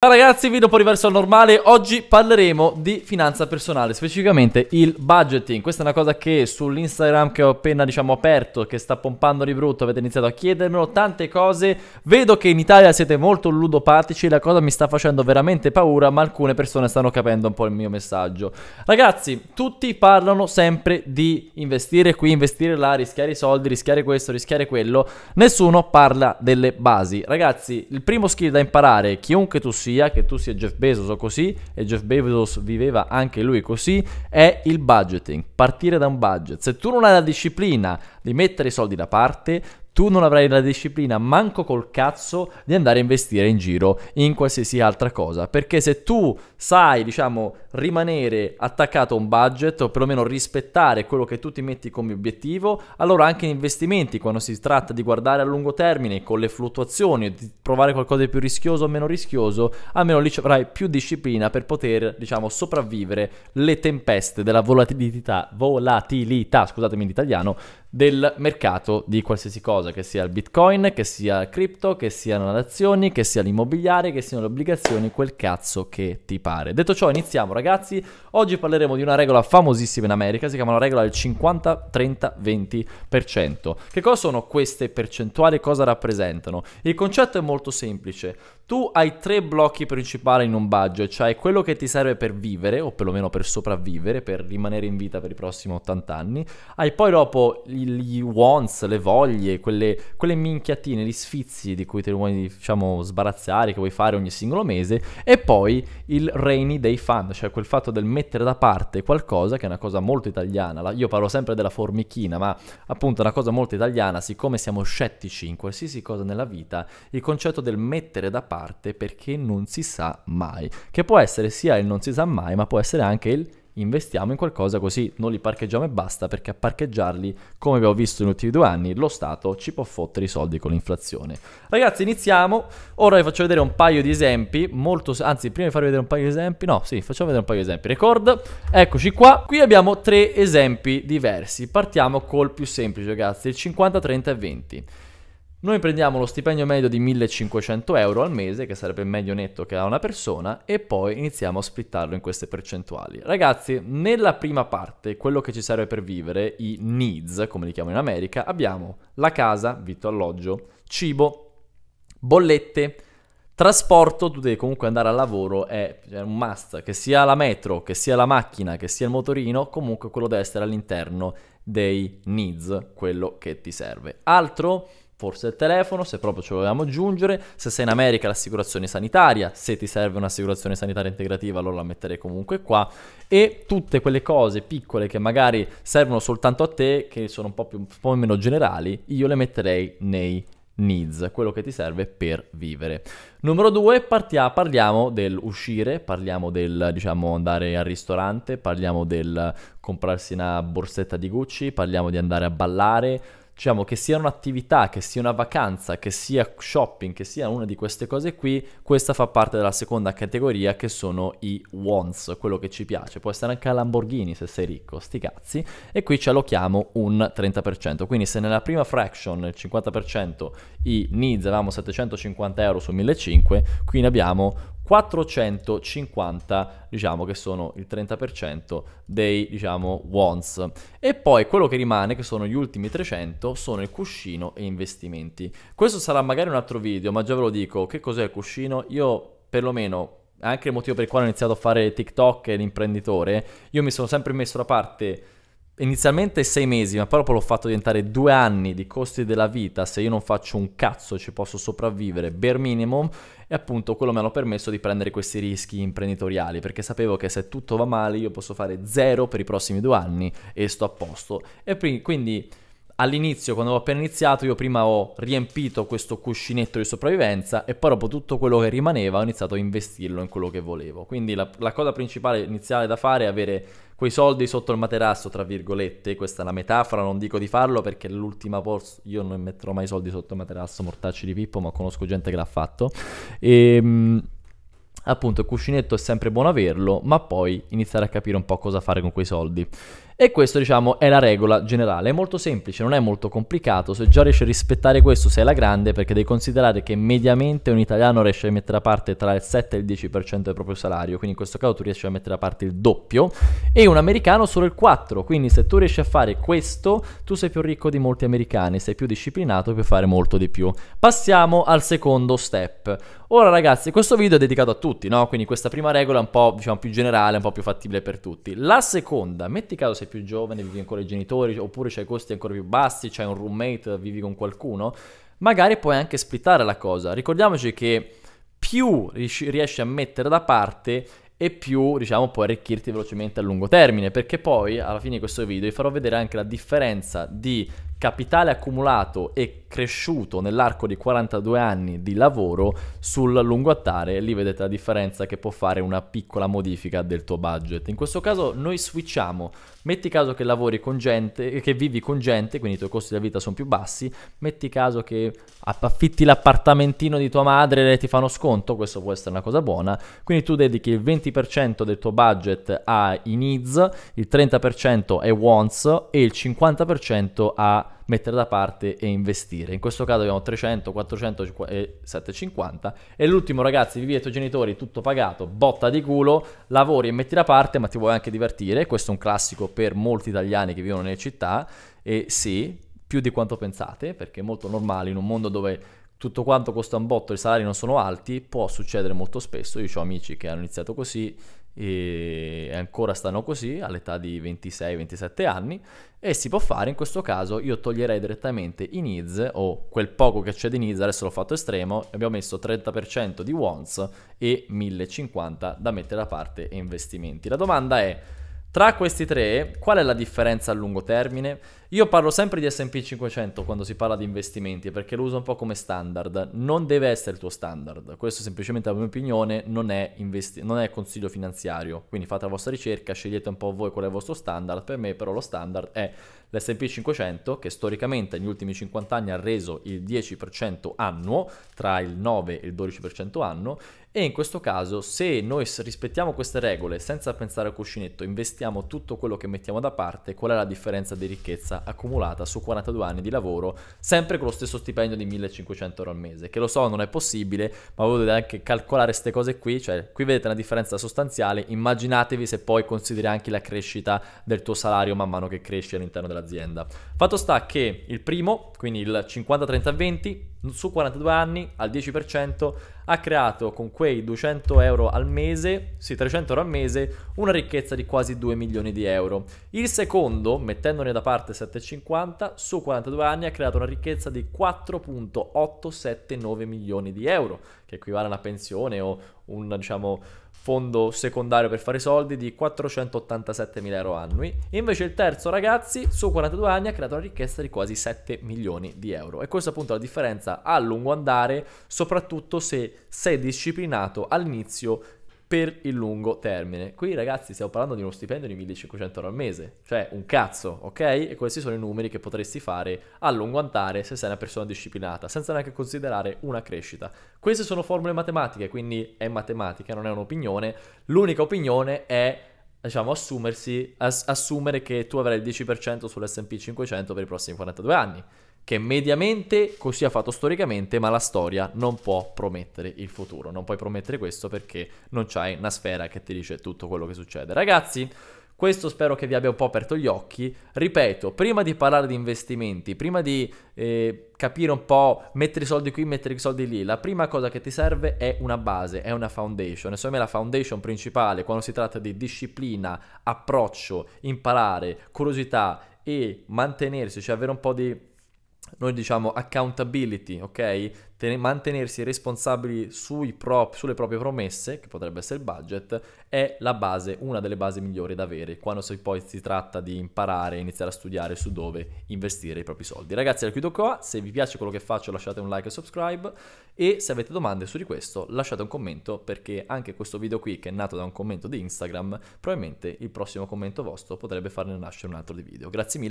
Ciao ragazzi, video poi riverso al normale, oggi parleremo di finanza personale, specificamente il budgeting. Questa è una cosa che sull'Instagram che ho appena diciamo aperto, che sta pompando di brutto, avete iniziato a chiedermelo tante cose. Vedo che in Italia siete molto ludopatici, la cosa mi sta facendo veramente paura, ma alcune persone stanno capendo un po' il mio messaggio. Ragazzi, tutti parlano sempre di investire qui, investire là, rischiare i soldi, rischiare questo, rischiare quello. Nessuno parla delle basi. Ragazzi, il primo skill da imparare, chiunque tu sia, sia che tu sia Jeff Bezos o così, e Jeff Bezos viveva anche lui così, è il budgeting, partire da un budget. Se tu non hai la disciplina di mettere i soldi da parte, tu non avrai la disciplina manco col cazzo di andare a investire in giro in qualsiasi altra cosa, perché se tu sai, diciamo, rimanere attaccato a un budget o perlomeno rispettare quello che tu ti metti come obiettivo, allora anche in investimenti, quando si tratta di guardare a lungo termine con le fluttuazioni, di provare qualcosa di più rischioso o meno rischioso, almeno lì avrai più disciplina per poter, diciamo, sopravvivere le tempeste della volatilità, volatilità, scusatemi in italiano, del mercato di qualsiasi cosa, che sia il bitcoin, che sia il cripto, che siano le azioni, che sia l'immobiliare, che siano le obbligazioni, quel cazzo che ti pare. Detto ciò, iniziamo ragazzi, oggi parleremo di una regola famosissima in America, si chiama la regola del 50-30-20%. Che cosa sono queste percentuali e cosa rappresentano? Il concetto è molto semplice, tu hai tre blocchi principali in un budget, cioè quello che ti serve per vivere, o perlomeno per sopravvivere, per rimanere in vita per i prossimi 80 anni. Hai poi dopo gli wants, le voglie, quelle, quelle minchiatine, gli sfizi di cui ti vuoi, diciamo, sbarazzare, che vuoi fare ogni singolo mese. E poi il rainy day fund, cioè quel fatto del mettere da parte qualcosa, che è una cosa molto italiana. Io parlo sempre della formichina, ma appunto è una cosa molto italiana, siccome siamo scettici in qualsiasi cosa nella vita, il concetto del mettere da parte parte perché non si sa mai, che può essere sia il non si sa mai, ma può essere anche il investiamo in qualcosa così non li parcheggiamo e basta perché a parcheggiarli, come abbiamo visto negli ultimi due anni, lo Stato ci può fottere i soldi con l'inflazione. Ragazzi, iniziamo. Ora vi faccio vedere un paio di esempi, molto, anzi prima di farvi vedere un paio di esempi, no, sì, facciamo vedere un paio di esempi. Record, eccoci qua. Qui abbiamo tre esempi diversi. Partiamo col più semplice, ragazzi, il 50, 30 e 20. Noi prendiamo lo stipendio medio di 1500 euro al mese, che sarebbe il medio netto che ha una persona, e poi iniziamo a splittarlo in queste percentuali. Ragazzi, nella prima parte, quello che ci serve per vivere, i needs, come li chiamano in America, abbiamo la casa, vitto alloggio, cibo, bollette, trasporto, tu devi comunque andare al lavoro, è un must, che sia la metro, che sia la macchina, che sia il motorino, comunque quello deve essere all'interno dei needs, quello che ti serve. Altro forse il telefono, se proprio ce lo vogliamo aggiungere, se sei in America l'assicurazione sanitaria, se ti serve un'assicurazione sanitaria integrativa allora la metterei comunque qua e tutte quelle cose piccole che magari servono soltanto a te, che sono un po', più, un po meno generali, io le metterei nei needs, quello che ti serve per vivere. Numero due, partia, parliamo del uscire, parliamo del diciamo andare al ristorante, parliamo del comprarsi una borsetta di Gucci, parliamo di andare a ballare, diciamo che sia un'attività, che sia una vacanza, che sia shopping, che sia una di queste cose qui, questa fa parte della seconda categoria che sono i wants, quello che ci piace. Può essere anche la Lamborghini se sei ricco, sti cazzi. E qui ce lo chiamo un 30%. Quindi se nella prima fraction, il 50%, i needs avevamo 750 euro su 1500, qui ne abbiamo 450, diciamo che sono il 30% dei, diciamo, wants. E poi quello che rimane, che sono gli ultimi 300, sono il cuscino e investimenti. Questo sarà magari un altro video, ma già ve lo dico, che cos'è il cuscino? Io perlomeno anche il motivo per il quale ho iniziato a fare TikTok e l'imprenditore, io mi sono sempre messo da parte inizialmente sei mesi, ma poi dopo l'ho fatto diventare due anni di costi della vita, se io non faccio un cazzo ci posso sopravvivere, bare minimum, e appunto quello mi hanno permesso di prendere questi rischi imprenditoriali, perché sapevo che se tutto va male io posso fare zero per i prossimi due anni e sto a posto. E quindi all'inizio, quando ho appena iniziato, io prima ho riempito questo cuscinetto di sopravvivenza e poi dopo tutto quello che rimaneva ho iniziato a investirlo in quello che volevo. Quindi la, la cosa principale iniziale da fare è avere quei soldi sotto il materasso, tra virgolette, questa è una metafora, non dico di farlo perché l'ultima post, io non metterò mai soldi sotto il materasso, mortacci di Pippo, ma conosco gente che l'ha fatto. E... Ehm, appunto il cuscinetto è sempre buono averlo, ma poi iniziare a capire un po' cosa fare con quei soldi. E questa, diciamo, è la regola generale. È molto semplice, non è molto complicato. Se già riesci a rispettare questo, sei la grande, perché devi considerare che mediamente un italiano riesce a mettere da parte tra il 7 e il 10% del proprio salario. Quindi in questo caso tu riesci a mettere da parte il doppio, e un americano solo il 4%. Quindi se tu riesci a fare questo, tu sei più ricco di molti americani, sei più disciplinato e puoi fare molto di più. Passiamo al secondo step. Ora ragazzi, questo video è dedicato a tutti, no? Quindi questa prima regola è un po' diciamo, più generale, un po' più fattibile per tutti. La seconda, metti caso sei più giovane, vivi ancora i genitori, oppure c'hai costi ancora più bassi, c'hai un roommate, vivi con qualcuno, magari puoi anche splittare la cosa. Ricordiamoci che più riesci a mettere da parte e più diciamo puoi arricchirti velocemente a lungo termine perché poi alla fine di questo video vi farò vedere anche la differenza di capitale accumulato e cresciuto nell'arco di 42 anni di lavoro sul lungo attare, lì vedete la differenza che può fare una piccola modifica del tuo budget. In questo caso noi switchiamo, metti caso che lavori con gente, che vivi con gente, quindi i tuoi costi della vita sono più bassi, metti caso che affitti l'appartamentino di tua madre e ti fanno sconto, questo può essere una cosa buona, quindi tu dedichi il 20% del tuo budget ai needs, il 30% ai wants e il 50% a mettere da parte e investire. In questo caso abbiamo 300, 400 e 750 e l'ultimo ragazzi, vivi ai tuoi genitori, tutto pagato, botta di culo, lavori e metti da parte ma ti vuoi anche divertire, questo è un classico per molti italiani che vivono nelle città e sì, più di quanto pensate, perché è molto normale in un mondo dove tutto quanto costa un botto, e i salari non sono alti, può succedere molto spesso, io ho amici che hanno iniziato così, e ancora stanno così all'età di 26-27 anni e si può fare in questo caso io toglierei direttamente i needs o quel poco che c'è di needs adesso l'ho fatto estremo abbiamo messo 30% di wants e 1050 da mettere da parte e investimenti la domanda è tra questi tre, qual è la differenza a lungo termine? Io parlo sempre di SP 500 quando si parla di investimenti perché lo uso un po' come standard. Non deve essere il tuo standard. Questo è semplicemente la mia opinione, non è, investi- non è consiglio finanziario. Quindi fate la vostra ricerca, scegliete un po' voi qual è il vostro standard. Per me, però, lo standard è l'SP 500 che storicamente negli ultimi 50 anni ha reso il 10% annuo, tra il 9 e il 12% annuo, e in questo caso, se noi rispettiamo queste regole senza pensare al cuscinetto, investiamo tutto quello che mettiamo da parte, qual è la differenza di ricchezza accumulata su 42 anni di lavoro, sempre con lo stesso stipendio di 1500 euro al mese? Che lo so, non è possibile, ma voi dovete anche calcolare queste cose qui, cioè qui vedete una differenza sostanziale, immaginatevi se poi consideri anche la crescita del tuo salario man mano che cresci all'interno della dell'azienda. Fatto sta che il primo, quindi il 50-30-20, su 42 anni al 10%, ha creato con quei 200 euro al mese, sì 300 euro al mese, una ricchezza di quasi 2 milioni di euro. Il secondo, mettendone da parte 7,50, su 42 anni ha creato una ricchezza di 4.879 milioni di euro, che equivale a una pensione o un, diciamo, fondo secondario per fare soldi di 487 mila euro annui. Invece il terzo ragazzi su 42 anni ha creato una ricchezza di quasi 7 milioni di euro. E questa appunto è la differenza a lungo andare, soprattutto se sei disciplinato all'inizio per il lungo termine. Qui ragazzi stiamo parlando di uno stipendio di 1500 euro al mese, cioè un cazzo, ok? E questi sono i numeri che potresti fare a lungo andare se sei una persona disciplinata, senza neanche considerare una crescita. Queste sono formule matematiche, quindi è matematica, non è un'opinione. L'unica opinione è diciamo, assumersi, ass- assumere che tu avrai il 10% sull'SP 500 per i prossimi 42 anni che mediamente così ha fatto storicamente, ma la storia non può promettere il futuro. Non puoi promettere questo perché non c'hai una sfera che ti dice tutto quello che succede. Ragazzi, questo spero che vi abbia un po' aperto gli occhi. Ripeto, prima di parlare di investimenti, prima di eh, capire un po', mettere i soldi qui, mettere i soldi lì, la prima cosa che ti serve è una base, è una foundation. Insomma, la foundation principale quando si tratta di disciplina, approccio, imparare, curiosità e mantenersi, cioè avere un po' di noi diciamo accountability, ok? Ten- mantenersi responsabili prop- sulle proprie promesse, che potrebbe essere il budget, è la base, una delle basi migliori da avere quando si poi si tratta di imparare e iniziare a studiare su dove investire i propri soldi. Ragazzi, la chiudo qua, se vi piace quello che faccio lasciate un like e subscribe e se avete domande su di questo lasciate un commento perché anche questo video qui che è nato da un commento di Instagram, probabilmente il prossimo commento vostro potrebbe farne nascere un altro di video. Grazie mille.